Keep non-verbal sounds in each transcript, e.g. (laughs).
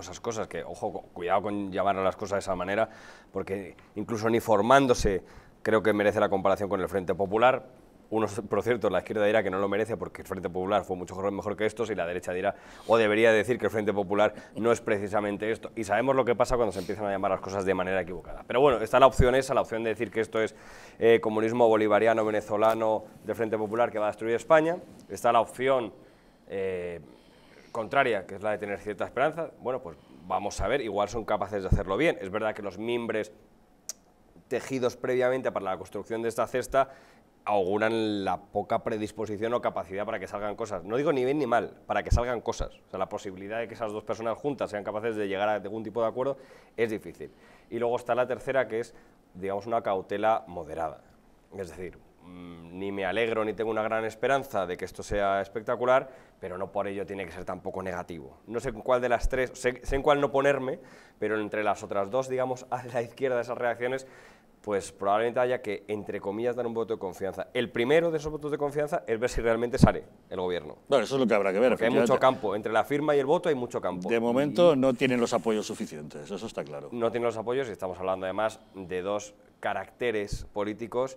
esas cosas que, ojo, cuidado con llamar a las cosas de esa manera, porque incluso ni formándose creo que merece la comparación con el Frente Popular. Unos, por cierto, la izquierda dirá que no lo merece porque el Frente Popular fue mucho mejor que estos y la derecha dirá, o debería decir que el Frente Popular no es precisamente esto. Y sabemos lo que pasa cuando se empiezan a llamar las cosas de manera equivocada. Pero bueno, está la opción esa, la opción de decir que esto es eh, comunismo bolivariano, venezolano del Frente Popular que va a destruir España. Está la opción... Eh, contraria, que es la de tener cierta esperanza, bueno, pues vamos a ver, igual son capaces de hacerlo bien. Es verdad que los mimbres tejidos previamente para la construcción de esta cesta auguran la poca predisposición o capacidad para que salgan cosas. No digo ni bien ni mal, para que salgan cosas. O sea, la posibilidad de que esas dos personas juntas sean capaces de llegar a algún tipo de acuerdo es difícil. Y luego está la tercera, que es, digamos, una cautela moderada. Es decir, Mm, ni me alegro ni tengo una gran esperanza de que esto sea espectacular, pero no por ello tiene que ser tampoco negativo. No sé cuál de las tres, sé, en cuál no ponerme, pero entre las otras dos, digamos, (laughs) a la izquierda de esas reacciones, pues probablemente haya que, entre comillas, dar un voto de confianza. El primero de esos votos de confianza es ver si realmente sale el gobierno. Bueno, eso es lo que habrá que ver. hay mucho campo. Entre la firma y el voto hay mucho campo. De momento no tienen los apoyos suficientes, eso está claro. No tienen los apoyos y estamos hablando además de dos caracteres políticos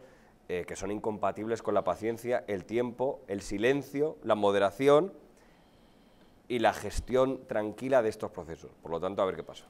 eh, que son incompatibles con la paciencia, el tiempo, el silencio, la moderación y la gestión tranquila de estos procesos. Por lo tanto, a ver qué pasa.